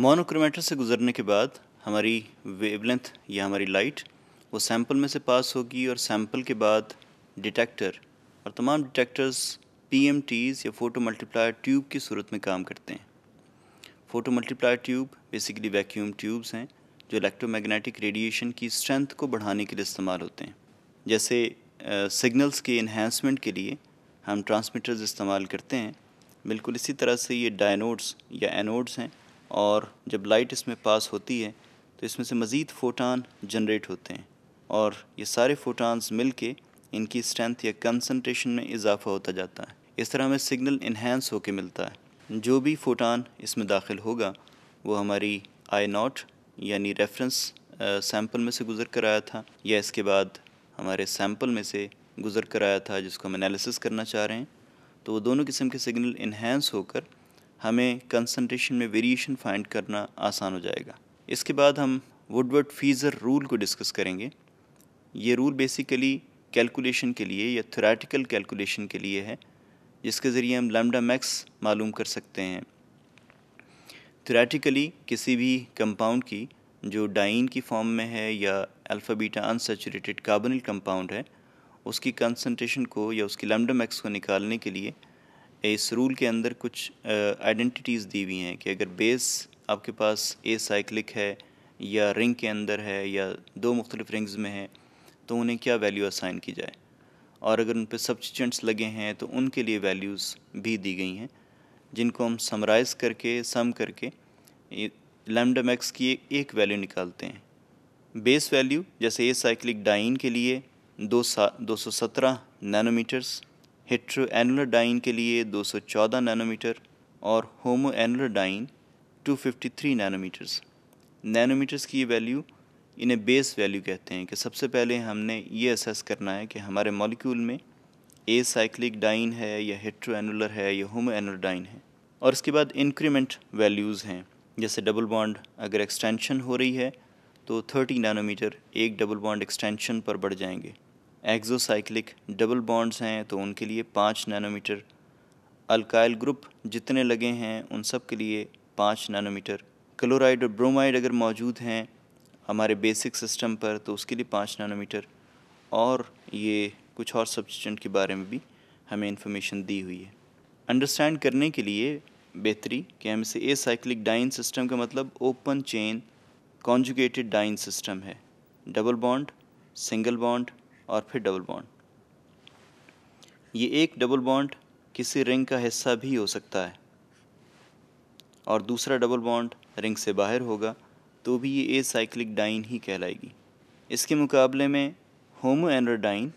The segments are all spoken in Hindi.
मोनोक्रोमेटर से गुजरने के बाद हमारी वेवलेंथ या हमारी लाइट वो सैम्पल में से पास होगी और सैम्पल के बाद डिटेक्टर और तमाम डिटेक्टर्स पी एम टीज़ या फ़ोटो मल्टीप्लायर ट्यूब की सूरत में काम करते हैं photo multiplier tube basically vacuum tubes हैं जो इलेक्ट्रोमैग्नेटिक रेडिएशन की स्ट्रेंथ को बढ़ाने के लिए इस्तेमाल होते हैं जैसे सिग्नल्स के इन्हेंसमेंट के लिए हम ट्रांसमीटर्स इस्तेमाल करते हैं बिल्कुल इसी तरह से ये डायनोड्स या एनोड्स हैं और जब लाइट इसमें पास होती है तो इसमें से मज़ीद फ़ोटान जनरेट होते हैं और ये सारे फोटानस मिल के इनकी स्ट्रेंथ या कंसनट्रेशन में इजाफा होता जाता है इस तरह हमें सिग्नल इन्हेंस होकर मिलता है जो भी फ़ोटान इसमें दाखिल होगा वो हमारी आई नॉट यानी रेफरेंस सैम्पल में से गुज़र कर आया था या इसके बाद हमारे सैम्पल में से गुज़र कर आया था जिसको हम एनालिसिस करना चाह रहे हैं तो वो दोनों किस्म के सिग्नल इन्हेंस होकर हमें कंसनट्रेशन में वेरिएशन फाइंड करना आसान हो जाएगा इसके बाद हम वुडवर्ड फीज़र रूल को डिस्कस करेंगे ये रूल बेसिकली कैलकुलेशन के लिए या थ्रेटिकल कैलकुलेशन के लिए है जिसके ज़रिए हम लैम्डा मैक्स मालूम कर सकते हैं थ्रेटिकली किसी भी कंपाउंड की जो डाइन की फॉर्म में है या अल्फ़ाबीटा अनसेचुरेटेड कार्बनल कंपाउंड है उसकी कंसनट्रेशन को या उसकी लैम्डा मैक्स को निकालने के लिए इस रूल के अंदर कुछ आइडेंटिटीज़ दी हुई हैं कि अगर बेस आपके पास ए साइक्लिक है या रिंग के अंदर है या दो मुख्तलिफ रिंग्स में है तो उन्हें क्या वैल्यू असाइन की जाए और अगर उन पर सब्सटेंट्स लगे हैं तो उनके लिए वैल्यूज़ भी दी गई हैं जिनको हम समराइज़ करके सम करके लैमडा मैक्स की एक वैल्यू निकालते हैं बेस वैल्यू जैसे ए साइक्लिक डाइन के लिए दो सा दो सौ सत्रह नैनोमीटर्स हिट्रो डाइन के लिए 214 नैनोमीटर और होमो डाइन 253 नैनोमीटर्स नैनोमीटर्स की ये वैल्यू इन्हें बेस वैल्यू कहते हैं कि सबसे पहले हमने ये असेस करना है कि हमारे मॉलिक्यूल में ए साइक्लिक डाइन है या एनुलर है या होमो एनोडाइन है और इसके बाद इंक्रीमेंट वैल्यूज़ हैं जैसे डबल बॉन्ड अगर एक्सटेंशन हो रही है तो 30 नैनोमीटर एक डबल बॉन्ड एक्सटेंशन पर बढ़ जाएंगे एक्सोसाइक्लिक डबल बॉन्ड्स हैं तो उनके लिए पाँच नैनोमीटर अल्काइल ग्रुप जितने लगे हैं उन सब के लिए पाँच नैनोमीटर क्लोराइड और ब्रोमाइड अगर मौजूद हैं हमारे बेसिक सिस्टम पर तो उसके लिए पाँच नैनोमीटर और ये कुछ और सब्सटेंट के बारे में भी हमें इंफॉर्मेशन दी हुई है अंडरस्टैंड करने के लिए बेहतरी कि हम इसे ए साइक्लिक डाइन सिस्टम का मतलब open chain conjugated diene system है डबल बॉन्ड सिंगल बॉन्ड और फिर डबल बॉन्ड ये एक डबल बॉन्ड किसी रिंग का हिस्सा भी हो सकता है और दूसरा डबल बॉन्ड रिंग से बाहर होगा तो भी ये ए साइक्लिक डाइन ही कहलाएगी इसके मुकाबले में होमो एनरोडाइन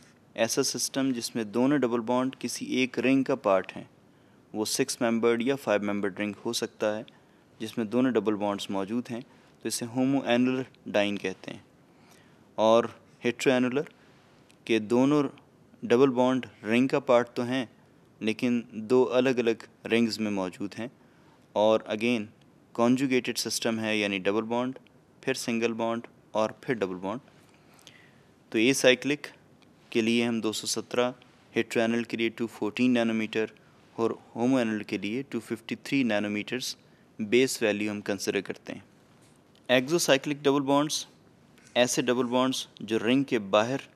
ऐसा सिस्टम जिसमें दोनों डबल बॉन्ड किसी एक रिंग का पार्ट हैं वो सिक्स मेंबर्ड या फाइव मेंबर्ड रिंग हो सकता है जिसमें दोनों डबल बॉन्ड्स मौजूद हैं तो इसे होमो एनुलर डाइन कहते हैं और हेट्रो एनुलर कि दोनों डबल बॉन्ड रिंग का पार्ट तो हैं लेकिन दो अलग अलग रिंग्स में मौजूद हैं और अगेन कॉन्जुगेटेड सिस्टम है यानी डबल बॉन्ड फिर सिंगल बॉन्ड और फिर डबल बॉन्ड तो ए साइक्लिक के लिए हम 217 हेट्रोएनल के लिए 214 नैनोमीटर और होमोएनल के लिए 253 नैनोमीटर्स बेस वैल्यू हम कंसिडर करते हैं साइक्लिक डबल बॉन्ड्स ऐसे डबल बॉन्ड्स जो रिंग के बाहर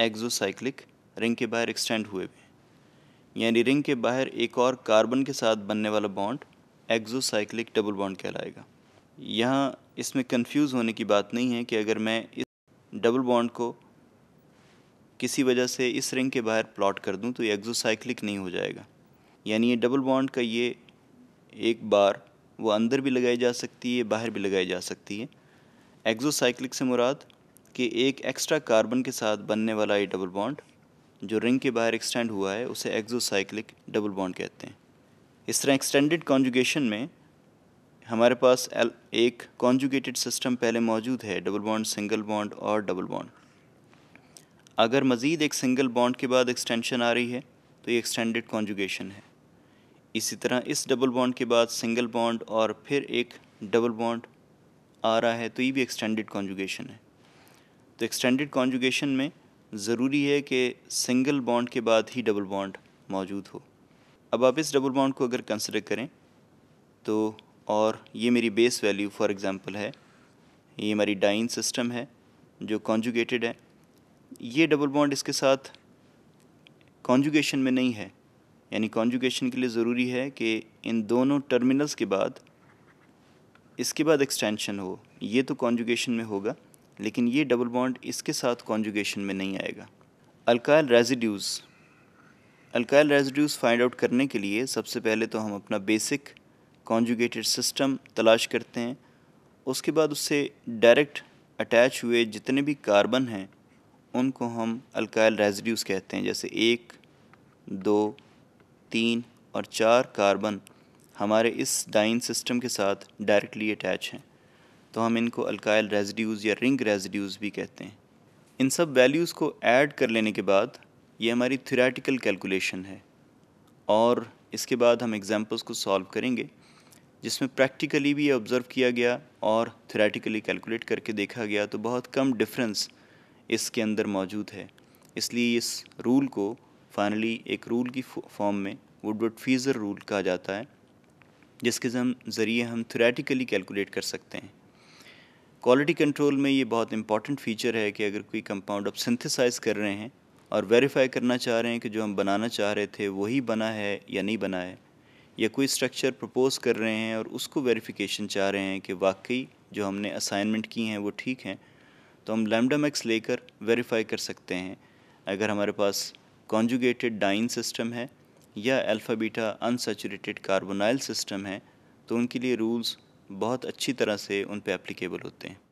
एक्सोसाइक्लिक रिंग के बाहर एक्सटेंड हुए हुए यानी रिंग के बाहर एक और कार्बन के साथ बनने वाला बॉन्ड एक्सोसाइक्लिक डबल बॉन्ड कहलाएगा यहाँ इसमें कंफ्यूज होने की बात नहीं है कि अगर मैं इस डबल बॉन्ड को किसी वजह से इस रिंग के बाहर प्लॉट कर दूं तो ये एक्सोसाइक्लिक नहीं हो जाएगा यानी ये डबल बॉन्ड का ये एक बार वो अंदर भी लगाई जा सकती है बाहर भी लगाई जा सकती है एक्सोसाइक्लिक से मुराद कि एक एक्स्ट्रा कार्बन के साथ बनने वाला ये डबल बॉन्ड जो रिंग के बाहर एक्सटेंड हुआ है उसे एक्जोसाइक्लिक डबल बॉन्ड कहते हैं इस तरह एक्सटेंडेड कॉन्जुगेशन में हमारे पास एक कॉन्जुगेटेड सिस्टम पहले मौजूद है डबल बॉन्ड सिंगल बॉन्ड और डबल बॉन्ड अगर मज़ीद एक सिंगल बॉन्ड के बाद एक्सटेंशन आ रही है तो ये एक्सटेंडेड कॉन्जुगेशन है इसी तरह इस डबल बॉन्ड के बाद सिंगल बॉन्ड और फिर एक डबल बॉन्ड आ रहा है तो ये भी एक्सटेंडेड कॉन्जुगेशन है तो एक्सटेंडेड कॉन्जुगेशन में ज़रूरी है कि सिंगल बॉन्ड के बाद ही डबल बॉन्ड मौजूद हो अब आप इस डबल बॉन्ड को अगर कंसिडर करें तो और ये मेरी बेस वैल्यू फॉर एग्ज़ाम्पल है ये हमारी डाइन सिस्टम है जो कॉन्जुगेटेड है ये डबल बॉन्ड इसके साथ कॉन्जुगेशन में नहीं है यानी कॉन्जुगेशन के लिए ज़रूरी है कि इन दोनों टर्मिनल्स के बाद इसके बाद एक्सटेंशन हो ये तो कॉन्जुगेशन में होगा लेकिन ये डबल बॉन्ड इसके साथ कॉन्जुगेशन में नहीं आएगा alkyl residues alkyl residues find out करने के लिए सबसे पहले तो हम अपना बेसिक कॉन्जुगेटेड सिस्टम तलाश करते हैं उसके बाद उससे डायरेक्ट अटैच हुए जितने भी कार्बन हैं उनको हम अल्काइल रेजिड्यूज़ कहते हैं जैसे एक दो तीन और चार कार्बन हमारे इस डाइन सिस्टम के साथ डायरेक्टली अटैच हैं तो हम इनको अल्काइल रेजिड्यूज़ या रिंग रेजिड्यूज़ भी कहते हैं इन सब वैल्यूज़ को ऐड कर लेने के बाद ये हमारी थ्योरेटिकल कैलकुलेशन है और इसके बाद हम एग्ज़ाम्पल्स को सॉल्व करेंगे जिसमें प्रैक्टिकली भी ये ऑब्ज़र्व किया गया और थ्योरेटिकली कैलकुलेट करके देखा गया तो बहुत कम डिफरेंस इसके अंदर मौजूद है इसलिए इस रूल को फाइनली एक रूल की फॉर्म में वुडवर्ड फीज़र रूल कहा जाता है जिसके ज़रिए हम थ्योरेटिकली कैलकुलेट कर सकते हैं क्वालिटी कंट्रोल में ये बहुत इंपॉर्टेंट फीचर है कि अगर कोई कंपाउंड आप सिंथेसाइज कर रहे हैं और वेरीफाई करना चाह रहे हैं कि जो हम बनाना चाह रहे थे वही बना है या नहीं बना है या कोई स्ट्रक्चर प्रपोज कर रहे हैं और उसको वेरीफिकेशन चाह रहे हैं कि वाकई जो हमने असाइनमेंट की हैं वो ठीक हैं तो हम लैमडामैक्स लेकर वेरीफाई कर सकते हैं अगर हमारे पास कॉन्जुगेटेड डाइन सिस्टम है या alpha beta unsaturated carbonyl system है तो उनके लिए रूल्स बहुत अच्छी तरह से उन पर एप्लीकेबल होते हैं